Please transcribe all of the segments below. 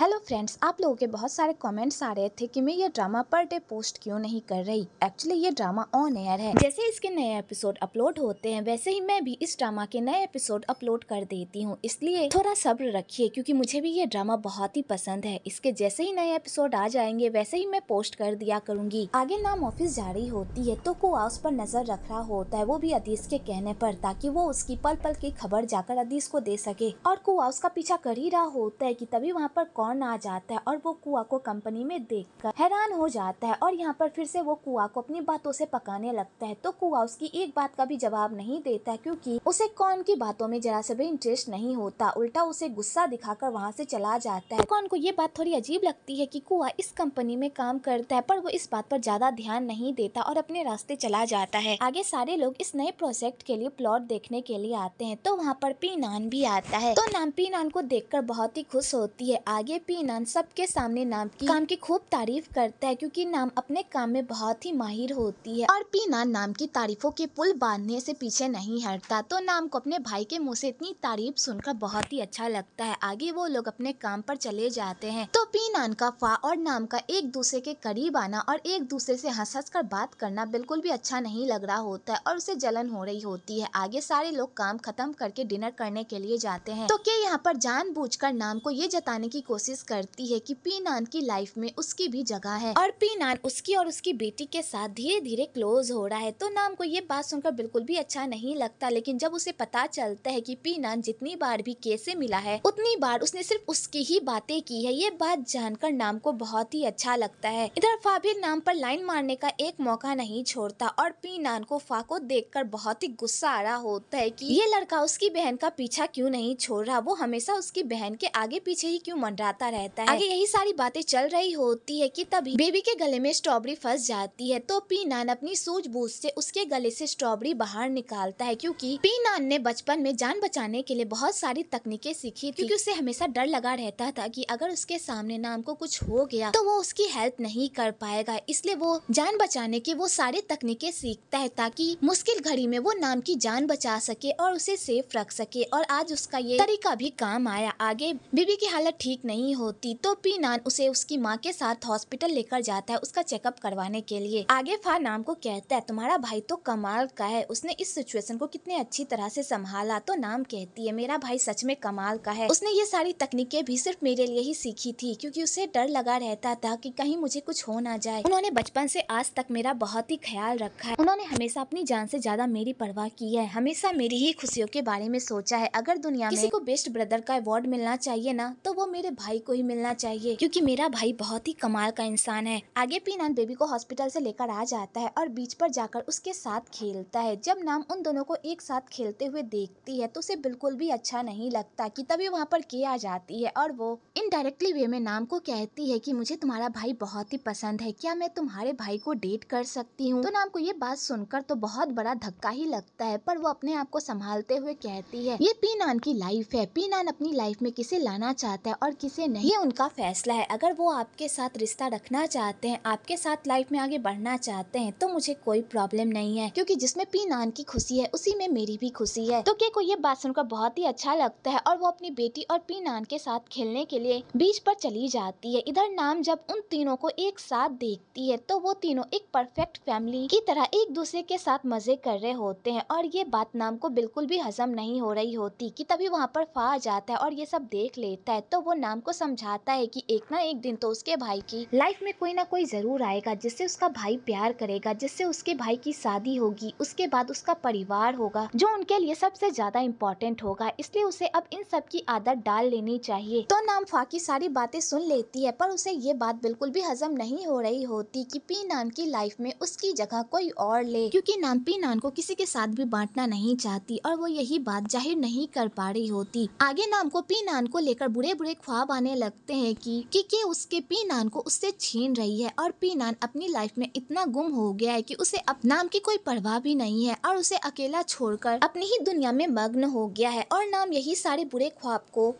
hello friends आप लोगों के बहुत सारे कमेंट्स आ रहे थे कि मैं ये ड्रामा पर डे पोस्ट क्यों नहीं कर रही एक्चुअली ये ड्रामा ऑन एयर है जैसे इसके नए एपिसोड अपलोड होते हैं वैसे ही मैं भी इस ड्रामा के नए एपिसोड अपलोड कर देती हूँ इसलिए थोड़ा सब्र रखिए क्योंकि मुझे भी ये ड्रामा बहुत ही पसंद है इसके जैसे ही नए एपिसोड आ जाएंगे वैसे ही मैं पोस्ट कर दिया करूँगी आगे नाम ऑफिस जा रही होती है तो कुआ उस पर नजर रख रहा होता है वो भी अदीस के कहने पर ताकि वो उसकी पल पल की खबर जाकर अदीस को दे सके और कुआ उसका पीछा कर ही रहा होता है की तभी वहाँ पर कौन आ जाता है और वो कुआ को कंपनी में देखकर हैरान हो जाता है और यहाँ पर फिर से वो कुआ को अपनी बातों से पकाने लगता है तो कुआ उसकी एक बात का भी जवाब नहीं देता क्योंकि उसे कौन की बातों में जरा सा भी इंटरेस्ट नहीं होता उल्टा उसे गुस्सा दिखाकर वहाँ से चला जाता है कौन को ये बात थोड़ी अजीब लगती है कि कुआ इस कंपनी में काम करता है पर वो इस बात पर ज्यादा ध्यान नहीं देता और अपने रास्ते चला जाता है आगे सारे लोग इस नए प्रोजेक्ट के लिए प्लॉट देखने के लिए आते हैं तो वहाँ पर पी नान भी आता है तो नाम पी नान को देख बहुत ही खुश होती है आगे ये पीनन सबके सामने नाम की काम की खूब तारीफ करता है क्योंकि नाम अपने काम में बहुत ही माहिर होती है और नान नाम की तारीफों के पुल बांधने से पीछे नहीं हटता तो नाम को अपने भाई के मुँह से इतनी तारीफ सुनकर बहुत ही अच्छा लगता है आगे वो लोग अपने काम पर चले जाते हैं तो पीनान का फा और नाम का एक दूसरे के करीब आना और एक दूसरे से हंस हंस कर बात करना बिल्कुल भी अच्छा नहीं लग रहा होता है और उसे जलन हो रही होती है आगे सारे लोग काम खत्म करके डिनर करने के लिए जाते हैं तो क्या यहाँ पर जान कर नाम को ये जताने की कोशिश कोशिश करती है कि पी नान की लाइफ में उसकी भी जगह है और पी नान उसकी और उसकी बेटी के साथ धीरे धीरे क्लोज हो रहा है तो नाम को ये बात सुनकर बिल्कुल भी अच्छा नहीं लगता लेकिन जब उसे पता चलता है कि पी नान जितनी बार भी कैसे मिला है उतनी बार उसने सिर्फ उसकी ही बातें की है ये बात जानकर नाम को बहुत ही अच्छा लगता है इधर फाबिर नाम पर लाइन मारने का एक मौका नहीं छोड़ता और पी नान को फा को कर बहुत ही गुस्सा आ रहा होता है कि ये लड़का उसकी बहन का पीछा क्यों नहीं छोड़ रहा वो हमेशा उसकी बहन के आगे पीछे ही क्यों मंडराता जाता रहता है आगे यही सारी बातें चल रही होती है कि तभी बेबी के गले में स्ट्रॉबेरी फंस जाती है तो पी नान अपनी सूझबूझ से उसके गले से स्ट्रॉबेरी बाहर निकालता है क्योंकि पी नान ने बचपन में जान बचाने के लिए बहुत सारी तकनीकें सीखी क्योंकि उसे हमेशा डर लगा रहता था कि अगर उसके सामने नाम को कुछ हो गया तो वो उसकी हेल्प नहीं कर पाएगा इसलिए वो जान बचाने की वो सारी तकनीकें सीखता है ताकि मुश्किल घड़ी में वो नाम की जान बचा सके और उसे सेफ रख सके और आज उसका ये तरीका भी काम आया आगे बीबी की हालत ठीक नहीं नहीं होती तो पी नान उसे उसकी माँ के साथ हॉस्पिटल लेकर जाता है उसका चेकअप करवाने के लिए आगे फा नाम को कहता है तुम्हारा भाई तो कमाल का है उसने इस सिचुएशन को कितने अच्छी तरह से संभाला तो नाम कहती है मेरा भाई सच में कमाल का है उसने ये सारी तकनीकें भी सिर्फ मेरे लिए ही सीखी थी क्योंकि उसे डर लगा रहता था कि कहीं मुझे कुछ हो ना जाए उन्होंने बचपन से आज तक मेरा बहुत ही ख्याल रखा है उन्होंने हमेशा अपनी जान से ज्यादा मेरी परवाह की है हमेशा मेरी ही खुशियों के बारे में सोचा है अगर दुनिया में किसी को बेस्ट ब्रदर का अवार्ड मिलना चाहिए ना तो वो मेरे भाई भाई को ही मिलना चाहिए क्योंकि मेरा भाई बहुत ही कमाल का इंसान है आगे पी नान बेबी को हॉस्पिटल से लेकर आ जाता है और बीच पर जाकर उसके साथ खेलता है जब नाम उन दोनों को एक साथ खेलते हुए देखती है तो उसे बिल्कुल भी अच्छा नहीं लगता कि तभी वहाँ पर के आ जाती है और वो इनडायरेक्टली वे में नाम को कहती है की मुझे तुम्हारा भाई बहुत ही पसंद है क्या मैं तुम्हारे भाई को डेट कर सकती हूँ तो नाम को ये बात सुनकर तो बहुत बड़ा धक्का ही लगता है पर वो अपने आप को संभालते हुए कहती है ये पी नान की लाइफ है पी नान अपनी लाइफ में किसे लाना चाहता है और किसे ये नहीं उनका फैसला है अगर वो आपके साथ रिश्ता रखना चाहते हैं आपके साथ लाइफ में आगे बढ़ना चाहते हैं तो मुझे कोई प्रॉब्लम नहीं है क्योंकि जिसमें पी नान की खुशी है उसी में मेरी भी खुशी है तो के को ये बात सुनकर बहुत ही अच्छा लगता है और वो अपनी बेटी और पी नान के साथ खेलने के लिए बीच पर चली जाती है इधर नाम जब उन तीनों को एक साथ देखती है तो वो तीनों एक परफेक्ट फैमिली की तरह एक दूसरे के साथ मजे कर रहे होते हैं और ये बात नाम को बिल्कुल भी हजम नहीं हो रही होती कि तभी वहाँ पर फा आ जाता है और ये सब देख लेता है तो वो नाम को समझाता है कि एक ना एक दिन तो उसके भाई की लाइफ में कोई ना कोई ज़रूर आएगा जिससे उसका भाई प्यार करेगा जिससे उसके भाई की शादी होगी उसके बाद उसका परिवार होगा जो उनके लिए सबसे ज़्यादा इम्पोर्टेंट होगा इसलिए उसे अब इन सब की आदत डाल लेनी चाहिए तो नाम फाकी सारी बातें सुन लेती है पर उसे ये बात बिल्कुल भी हजम नहीं हो रही होती की पी नाम की लाइफ में उसकी जगह कोई और ले क्यूँकी नाम पी नान को किसी के साथ भी बांटना नहीं चाहती और वो यही बात जाहिर नहीं कर पा रही होती आगे नाम को पी नान को लेकर बुरे बुरे ख्वाब पाने लगते हैं कि किके उसके पी नान को उससे छीन रही है और पी नान अपनी लाइफ में इतना गुम हो गया है कि उसे अब नाम की कोई परवाह भी नहीं है और उसे अकेला छोड़कर अपनी ही दुनिया में मग्न हो गया है और नाम यही सारे बुरे ख्वाब को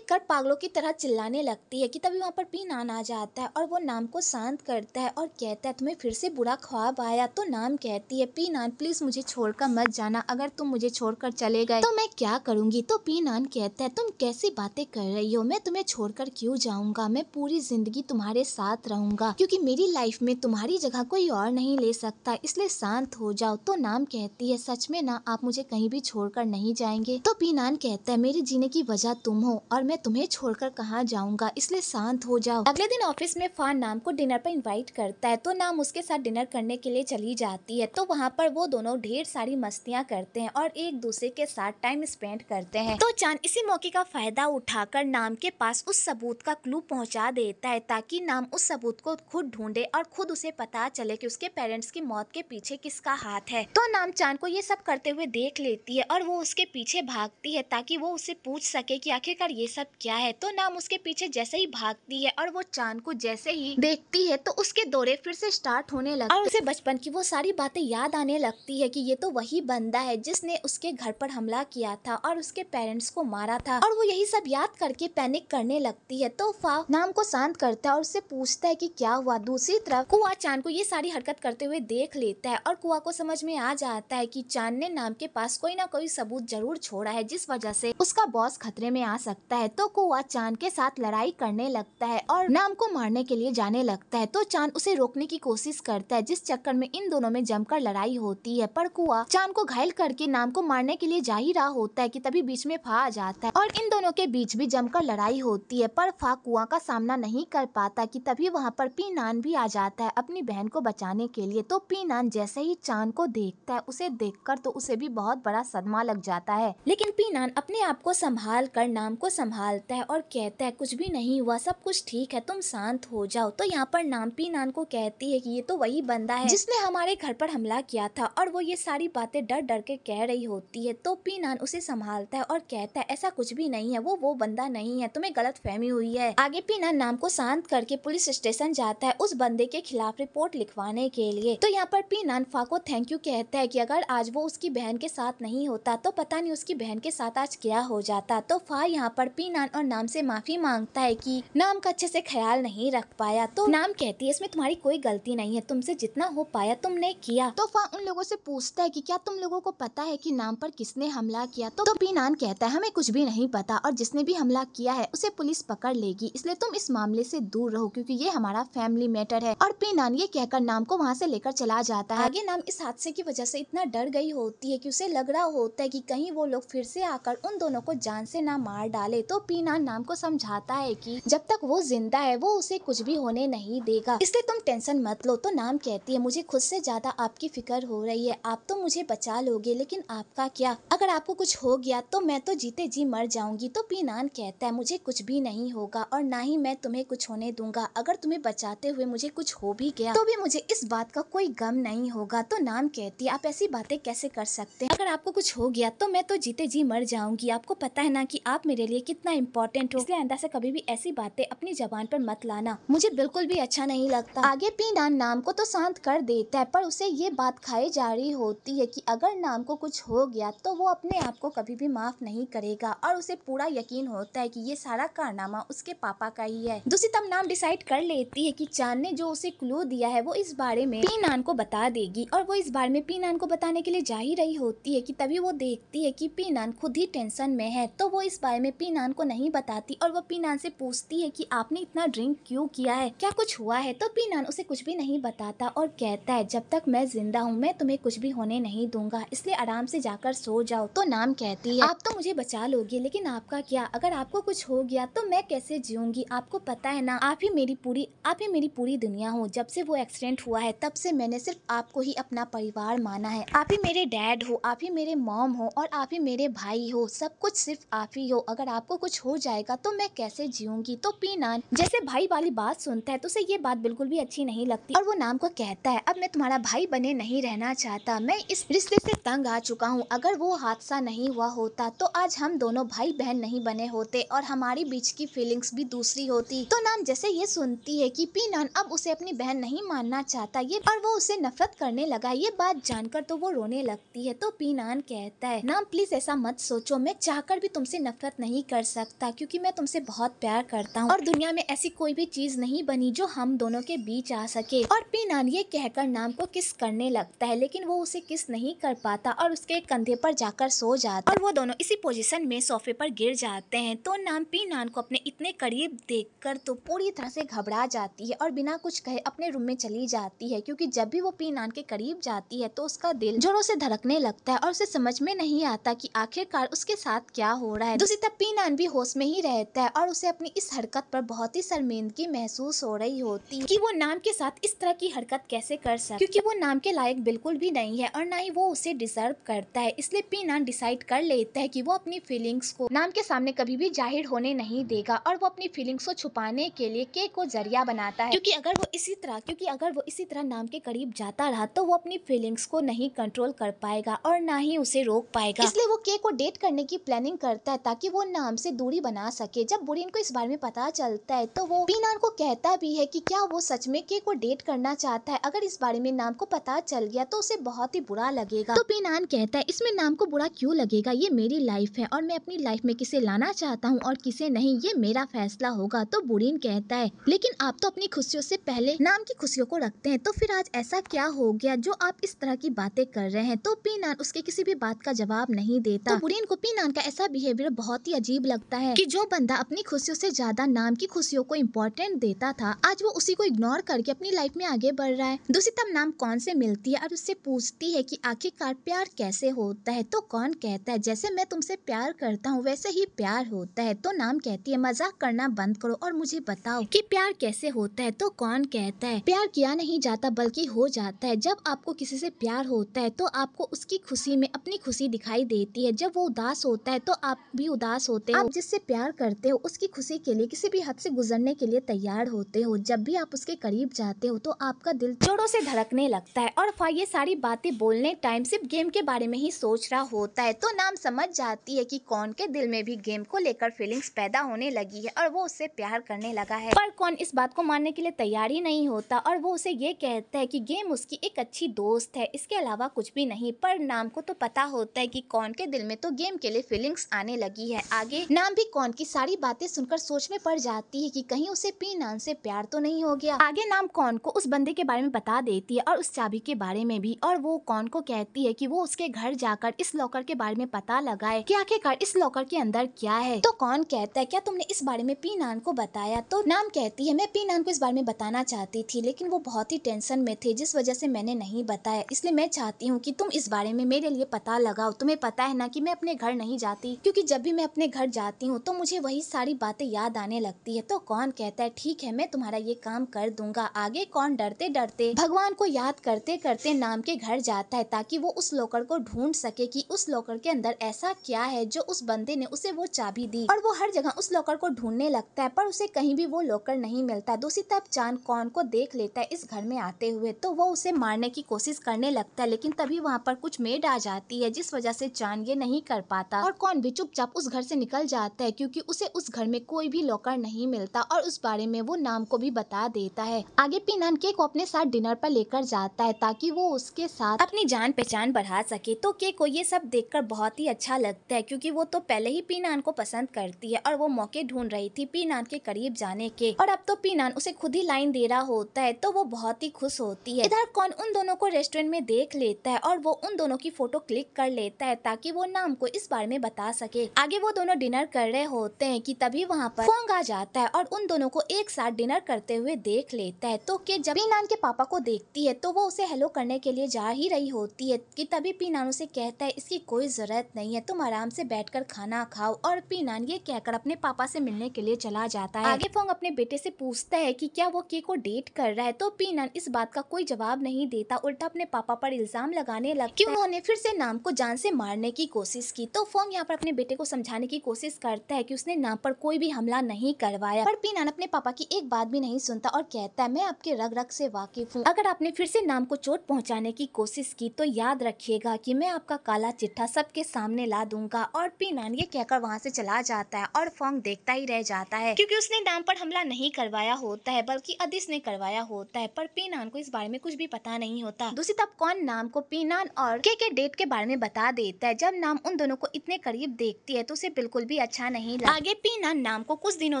कर पागलों की तरह चिल्लाने लगती है की तभी वहाँ पर पी नान आ जाता है और वो नाम को शांत करता है और कहता है तुम्हें फिर से बुरा ख्वाब आया तो नाम कहती है पी नान प्लीज मुझे छोड़कर मत जाना अगर तुम मुझे छोड़कर चले गए तो मैं क्या करूंगी तो पी नान कहता है तुम कैसी बातें कर रही हो मैं तुम्हें छोड़ छोड़कर क्यों जाऊंगा मैं पूरी जिंदगी तुम्हारे साथ रहूंगा क्योंकि मेरी लाइफ में तुम्हारी जगह कोई और नहीं ले सकता इसलिए शांत हो जाओ तो नाम कहती है सच में ना आप मुझे कहीं भी छोड़कर नहीं जाएंगे तो पीनान कहता है मेरे जीने की वजह तुम हो और मैं तुम्हें छोड़कर कहाँ जाऊंगा इसलिए शांत हो जाओ अगले दिन ऑफिस में फान नाम को डिनर पर इन्वाइट करता है तो नाम उसके साथ डिनर करने के लिए चली जाती है तो वहाँ पर वो दोनों ढेर सारी मस्तियाँ करते हैं और एक दूसरे के साथ टाइम स्पेंड करते हैं तो चांद इसी मौके का फायदा उठाकर नाम के पास उस सबूत का क्लू पहुंचा देता है ताकि नाम उस सबूत को खुद ढूंढे और खुद उसे पता चले कि उसके पेरेंट्स की मौत के पीछे किसका हाथ है तो नाम चांद को ये सब करते हुए देख लेती है और वो उसके पीछे भागती है ताकि वो उसे पूछ सके कि आखिरकार ये सब क्या है तो नाम उसके पीछे जैसे ही भागती है और वो चांद को जैसे ही देखती है तो उसके दौरे फिर से स्टार्ट होने लगते और उसे बचपन की वो सारी बातें याद आने लगती है कि ये तो वही बंदा है जिसने उसके घर पर हमला किया था और उसके पेरेंट्स को मारा था और वो यही सब याद करके पैनिक करने लग लगती है तो फा नाम को शांत करता है और उससे पूछता है कि क्या हुआ दूसरी तरफ कुआ चांद को ये सारी हरकत करते हुए देख लेता है और कुआ को समझ में आ जाता है कि चांद ने नाम के पास कोई ना कोई सबूत जरूर छोड़ा है जिस वजह से उसका बॉस खतरे में आ सकता है तो कुआ चांद के साथ लड़ाई करने लगता है और नाम को मारने के लिए जाने लगता है तो चांद उसे रोकने की कोशिश करता है जिस चक्कर में इन दोनों में जमकर लड़ाई होती है पर कुआ चांद को घायल करके नाम को मारने के लिए जा ही रहा होता है की तभी बीच में फा आ जाता है और इन दोनों के बीच भी जमकर लड़ाई होती है है पर फा कुआ का सामना नहीं कर पाता कि तभी वहाँ पर पी नान भी आ जाता है अपनी बहन को बचाने के लिए तो पी नान जैसे ही चांद को देखता है उसे देखकर तो उसे भी बहुत बड़ा सदमा लग जाता है लेकिन पी नान अपने आप को संभाल कर नाम को संभालता है और कहता है कुछ भी नहीं हुआ सब कुछ ठीक है तुम शांत हो जाओ तो यहाँ पर नाम पी नान को कहती है की ये तो वही बंदा है जिसने हमारे घर पर हमला किया था और वो ये सारी बातें डर डर के कह रही होती है तो पी नान उसे संभालता है और कहता है ऐसा कुछ भी नहीं है वो वो बंदा नहीं है तुम्हें गलत गलतफहमी हुई है आगे पीना नाम को शांत करके पुलिस स्टेशन जाता है उस बंदे के खिलाफ रिपोर्ट लिखवाने के लिए तो यहाँ पर पीना अनफा को थैंक यू कहता है कि अगर आज वो उसकी बहन के साथ नहीं होता तो पता नहीं उसकी बहन के साथ आज क्या हो जाता तो फा यहाँ पर पीनान और नाम से माफी मांगता है कि नाम का अच्छे से ख्याल नहीं रख पाया तो नाम कहती है इसमें तुम्हारी कोई गलती नहीं है तुमसे जितना हो पाया तुमने किया तो फा उन लोगों से पूछता है कि क्या तुम लोगों को पता है कि नाम पर किसने हमला किया तो, तो पीनान कहता है हमें कुछ भी नहीं पता और जिसने भी हमला किया है उसे पुलिस पकड़ लेगी इसलिए तुम इस मामले से दूर रहो क्योंकि ये हमारा फैमिली मैटर है और पीनान ये कहकर नाम को वहाँ से लेकर चला जाता है आगे नाम इस हादसे की वजह से इतना डर गई होती है कि उसे लग रहा होता है कि कहीं वो लोग फिर से आकर उन दोनों को जान से ना मार डाले तो पीनान नाम को समझाता है कि जब तक वो जिंदा है वो उसे कुछ भी होने नहीं देगा इसलिए तुम टेंशन मत लो तो नाम कहती है मुझे खुद से ज्यादा आपकी फिक्र हो रही है आप तो मुझे बचा लोगे लेकिन आपका क्या अगर आपको कुछ हो गया तो मैं तो जीते जी मर जाऊंगी तो पीनान कहता है मुझे कुछ भी नहीं नहीं होगा और ना ही मैं तुम्हें कुछ होने दूंगा अगर तुम्हें बचाते हुए मुझे कुछ हो भी गया तो भी मुझे इस बात का कोई गम नहीं होगा तो नाम कहती आप ऐसी बातें कैसे कर सकते हैं अगर आपको कुछ हो गया तो मैं तो जीते जी मर जाऊंगी आपको पता है ना कि आप मेरे लिए कितना इम्पोर्टेंट हो इसलिए आंदा से कभी भी ऐसी बातें अपनी जबान पर मत लाना मुझे बिल्कुल भी अच्छा नहीं लगता आगे पी नाम को तो शांत कर देता है पर उसे ये बात खाई जा रही होती है की अगर नाम को कुछ हो गया तो वो अपने आप को कभी भी माफ नहीं करेगा और उसे पूरा यकीन होता है की ये सारा कारण कारनामा उसके पापा का ही है दूसरी तब नाम डिसाइड कर लेती है कि चांद ने जो उसे क्लू दिया है वो इस बारे में पी नान को बता देगी और वो इस बारे में पी नान को बताने के लिए जा ही रही होती है कि तभी वो देखती है कि पी नान खुद ही टेंशन में है तो वो इस बारे में पी नान को नहीं बताती और वो पी नान से पूछती है की आपने इतना ड्रिंक क्यूँ किया है क्या कुछ हुआ है तो पी नान उसे कुछ भी नहीं बताता और कहता है जब तक मैं जिंदा हूँ मैं तुम्हें कुछ भी होने नहीं दूंगा इसलिए आराम से जाकर सो जाओ तो नाम कहती है आप तो मुझे बचा लोगे लेकिन आपका क्या अगर आपको कुछ हो गया तो तो मैं कैसे जीऊंगी आपको पता है ना आप ही मेरी पूरी आप ही मेरी पूरी दुनिया हो जब से वो एक्सीडेंट हुआ है तब से मैंने सिर्फ आपको ही अपना परिवार माना है आप ही मेरे डैड हो आप ही मेरे मॉम हो और आप ही मेरे भाई हो सब कुछ सिर्फ आप ही हो अगर आपको कुछ हो जाएगा तो मैं कैसे जीऊंगी तो पीना जैसे भाई वाली बात सुनता है तो उसे ये बात बिल्कुल भी अच्छी नहीं लगती और वो नाम को कहता है अब मैं तुम्हारा भाई बने नहीं रहना चाहता मैं इस रिश्ते से तंग आ चुका हूँ अगर वो हादसा नहीं हुआ होता तो आज हम दोनों भाई बहन नहीं बने होते और हमारे बीच की फीलिंग्स भी दूसरी होती तो नाम जैसे ये सुनती है कि पी नान अब उसे अपनी बहन नहीं मानना चाहता ये और वो उसे नफरत करने लगा ये बात जानकर तो वो रोने लगती है तो पी नान कहता है नाम प्लीज ऐसा मत सोचो मैं चाह भी तुमसे नफरत नहीं कर सकता क्यूँकी मैं तुमसे बहुत प्यार करता हूँ और दुनिया में ऐसी कोई भी चीज नहीं बनी जो हम दोनों के बीच आ सके और पी नान ये कहकर नाम को किस करने लगता है लेकिन वो उसे किस नहीं कर पाता और उसके कंधे पर जाकर सो जाता और वो दोनों इसी पोजीशन में सोफे पर गिर जाते हैं तो नाम पी नान को अपने इतने करीब देखकर तो पूरी तरह से घबरा जाती है और बिना कुछ कहे अपने रूम में चली जाती है क्योंकि जब भी वो पी नान के करीब जाती है तो उसका दिल जोरों से धड़कने लगता है और उसे समझ में नहीं आता कि आखिरकार उसके साथ क्या हो रहा है दूसरी तरफ पी नान भी होश में ही रहता है और उसे अपनी इस हरकत पर बहुत ही शर्मिंदगी महसूस हो रही होती है कि वो नाम के साथ इस तरह की हरकत कैसे कर सकती क्योंकि वो नाम के लायक बिल्कुल भी नहीं है और ना ही वो उसे डिजर्व करता है इसलिए पी नान डिसाइड कर लेता है कि वो अपनी फीलिंग्स को नाम के सामने कभी भी जाहिर होने नहीं देगा और वो अपनी फीलिंग्स को छुपाने के लिए के को जरिया बनाता है क्योंकि अगर वो इसी तरह क्योंकि अगर वो इसी तरह नाम के करीब जाता रहा तो वो अपनी फीलिंग्स को नहीं कंट्रोल कर पाएगा और ना ही उसे रोक पाएगा इसलिए वो के को डेट करने की प्लानिंग करता है ताकि वो नाम से दूरी बना सके जब बुरीन को इस बारे में पता चलता है तो वो बीनान को कहता भी है की क्या वो सच में के को डेट करना चाहता है अगर इस बारे में नाम को पता चल गया तो उसे बहुत ही बुरा लगेगा तो बीनान कहता है इसमें नाम को बुरा क्यूँ लगेगा ये मेरी लाइफ है और मैं अपनी लाइफ में किसे लाना चाहता हूँ और किसे नहीं ये मेरा फैसला होगा तो बुरीन कहता है लेकिन आप तो अपनी खुशियों से पहले नाम की खुशियों को रखते हैं तो फिर आज ऐसा क्या हो गया जो आप इस तरह की बातें कर रहे हैं तो पीनान उसके किसी भी बात का जवाब नहीं देता तो बुरीन को पीनान का ऐसा बिहेवियर बहुत ही अजीब लगता है की जो बंदा अपनी खुशियों से ज्यादा नाम की खुशियों को इम्पोर्टेंट देता था आज वो उसी को इग्नोर करके अपनी लाइफ में आगे बढ़ रहा है दूसरी तब नाम कौन से मिलती है और उससे पूछती है की आखिरकार प्यार कैसे होता है तो कौन कहता है जैसे मैं तुमसे प्यार करता हूँ वैसे ही प्यार होता है तो नाम कहती है ये मजाक करना बंद करो और मुझे बताओ कि प्यार कैसे होता है तो कौन कहता है प्यार किया नहीं जाता बल्कि हो जाता है जब आपको किसी से प्यार होता है तो आपको उसकी खुशी में अपनी खुशी दिखाई देती है जब वो उदास होता है तो आप भी उदास होते हो आप जिससे प्यार करते हो उसकी खुशी के लिए किसी भी हद से गुजरने के लिए तैयार होते हो जब भी आप उसके करीब जाते हो तो आपका दिल जोड़ों से धड़कने लगता है और ये सारी बातें बोलने टाइम सिर्फ गेम के बारे में ही सोच रहा होता है तो नाम समझ जाती है कि कौन के दिल में भी गेम को लेकर फीलिंग्स पैदा होने होने लगी है और वो उससे प्यार करने लगा है पर कौन इस बात को मानने के लिए तैयार ही नहीं होता और वो उसे ये कहता है कि गेम उसकी एक अच्छी दोस्त है इसके अलावा कुछ भी नहीं पर नाम को तो पता होता है कि कौन के दिल में तो गेम के लिए फीलिंग्स आने लगी है आगे नाम भी कौन की सारी बातें सुनकर सोच में पड़ जाती है की कहीं उसे पी नान से प्यार तो नहीं हो गया आगे नाम कौन को उस बंदे के बारे में बता देती है और उस चाबी के बारे में भी और वो कौन को कहती है की वो उसके घर जाकर इस लॉकर के बारे में पता लगाए की आखिरकार इस लॉकर के अंदर क्या है तो कौन कहता है क्या तुमने इस बारे में पी नान को बताया तो नाम कहती है मैं पी नान को इस बारे में बताना चाहती थी लेकिन वो बहुत ही टेंशन में थे जिस वजह से मैंने नहीं बताया इसलिए मैं चाहती हूँ कि तुम इस बारे में मेरे लिए पता लगाओ तुम्हें पता है ना कि मैं अपने घर नहीं जाती क्योंकि जब भी मैं अपने घर जाती हूँ तो मुझे वही सारी बातें याद आने लगती है तो कौन कहता है ठीक है मैं तुम्हारा ये काम कर दूंगा आगे कौन डरते डरते भगवान को याद करते करते नाम के घर जाता है ताकि वो उस लोकर को ढूंढ सके कि उस लोकर के अंदर ऐसा क्या है जो उस बंदे ने उसे वो चाबी दी और वो हर जगह उस लॉकर को ढूंढने लगता है पर उसे कहीं भी वो लॉकर नहीं मिलता दूसरी तरफ जान कौन को देख लेता है इस घर में आते हुए तो वो उसे मारने की कोशिश करने लगता है लेकिन तभी वहाँ पर कुछ मेड आ जाती है जिस वजह से जान ये नहीं कर पाता और कौन भी चुपचाप उस घर से निकल जाता है क्योंकि उसे उस घर में कोई भी लॉकर नहीं मिलता और उस बारे में वो नाम को भी बता देता है आगे पिनान के को अपने साथ डिनर पर लेकर जाता है ताकि वो उसके साथ अपनी जान पहचान बढ़ा सके तो केक को ये सब देख बहुत ही अच्छा लगता है क्यूँकी वो तो पहले ही पिनान को पसंद करती है और वो मौके ढूंढ रही थी पी नान के करीब जाने के और अब तो पी नान उसे खुद ही लाइन दे रहा होता है तो वो बहुत ही खुश होती है इधर कौन उन दोनों को रेस्टोरेंट में देख लेता है और वो उन दोनों की फोटो क्लिक कर लेता है ताकि वो नाम को इस बारे में बता सके आगे वो दोनों डिनर कर रहे होते हैं कि तभी वहाँ पर फोंग आ जाता है और उन दोनों को एक साथ डिनर करते हुए देख लेता है तो के जब पीनान के पापा को देखती है तो वो उसे हेलो करने के लिए जा ही रही होती है कि तभी पीनान उसे कहता है इसकी कोई जरूरत नहीं है तुम आराम से बैठकर खाना खाओ और पीनान ये कहकर अपने पापा पापा से मिलने के लिए चला जाता है आगे फोंग अपने बेटे से पूछता है कि क्या वो के को डेट कर रहा है तो पीनन इस बात का कोई जवाब नहीं देता उल्टा अपने पापा पर इल्जाम लगाने लगता है उन्होंने फिर से नाम को जान से मारने की कोशिश की तो फोंग यहाँ पर अपने बेटे को समझाने की कोशिश करता है की उसने नाम पर कोई भी हमला नहीं करवाया पर पीनन अपने पापा की एक बात भी नहीं सुनता और कहता है मैं आपके रग रग से वाकिफ हूँ अगर आपने फिर से नाम को चोट पहुँचाने की कोशिश की तो याद रखिएगा की मैं आपका काला चिट्ठा सबके सामने ला दूंगा और पीनन ये कहकर वहाँ से चला जाता है और फोंग देखता ही रह जाता है क्योंकि उसने डैम पर हमला नहीं करवाया होता है बल्कि अदिस ने करवाया होता है पर पीनान को इस बारे में कुछ भी पता नहीं होता दूसरी तब कौन नाम को पीनान और के के डेट के बारे में बता देता है जब नाम उन दोनों को इतने करीब देखती है तो उसे बिल्कुल भी अच्छा नहीं लगता आगे पीनान नाम को कुछ दिनों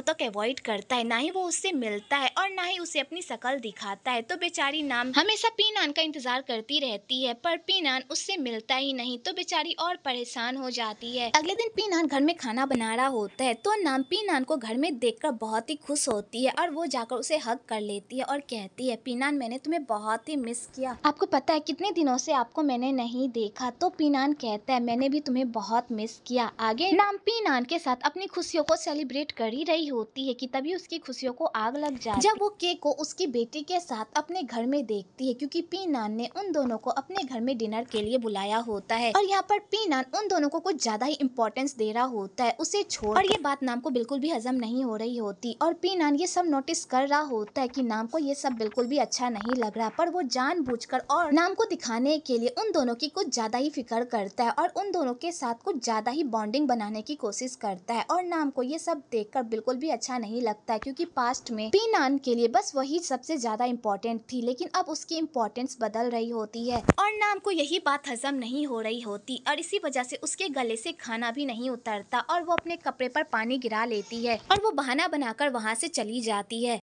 तक अवॉइड करता है ना ही वो उससे मिलता है और ना ही उसे अपनी शकल दिखाता है तो बेचारी नाम हमेशा पीनान का इंतजार करती रहती है पर पीनान उससे मिलता ही नहीं तो बेचारी और परेशान हो जाती है अगले दिन पीनान घर में खाना बना रहा होता है तो नाम नाम पीनान को घर में देखकर बहुत ही खुश होती है और वो जाकर उसे हक कर लेती है और कहती है पीनान मैंने तुम्हें बहुत ही मिस किया आपको पता है कितने दिनों से आपको मैंने नहीं देखा तो पीनान कहता है मैंने भी तुम्हें बहुत मिस किया आगे नाम पीनान के साथ अपनी खुशियों को सेलिब्रेट कर ही रही होती है की तभी उसकी खुशियों को आग लग जाए जब वो केक को उसकी बेटी के साथ अपने घर में देखती है क्यूँकी पीनान ने उन दोनों को अपने घर में डिनर के लिए बुलाया होता है और यहाँ पर पीनान उन दोनों को कुछ ज्यादा ही इम्पोर्टेंस दे रहा होता है उसे छोड़ और ये बात नाम को बिल्कुल भी हजम नहीं हो रही होती और पी नान ये सब नोटिस कर रहा होता है कि नाम को ये सब बिल्कुल भी अच्छा नहीं लग रहा पर वो जानबूझकर और नाम को दिखाने के लिए उन दोनों की कुछ ज्यादा ही फिक्र करता है और उन दोनों के साथ कुछ ज्यादा ही बॉन्डिंग बनाने की कोशिश करता है और नाम को ये सब कर बिल्कुल भी अच्छा नहीं लगता है क्योंकि पास्ट में पी नान के लिए बस वही सबसे ज्यादा इम्पोर्टेंट थी लेकिन अब उसकी इम्पोर्टेंस बदल रही होती है और नाम को यही बात हजम नहीं हो रही होती और इसी वजह से उसके गले से खाना भी नहीं उतरता और वो अपने कपड़े पर पानी गिरा गिरा लेती है और वो बहाना बनाकर वहाँ से चली जाती है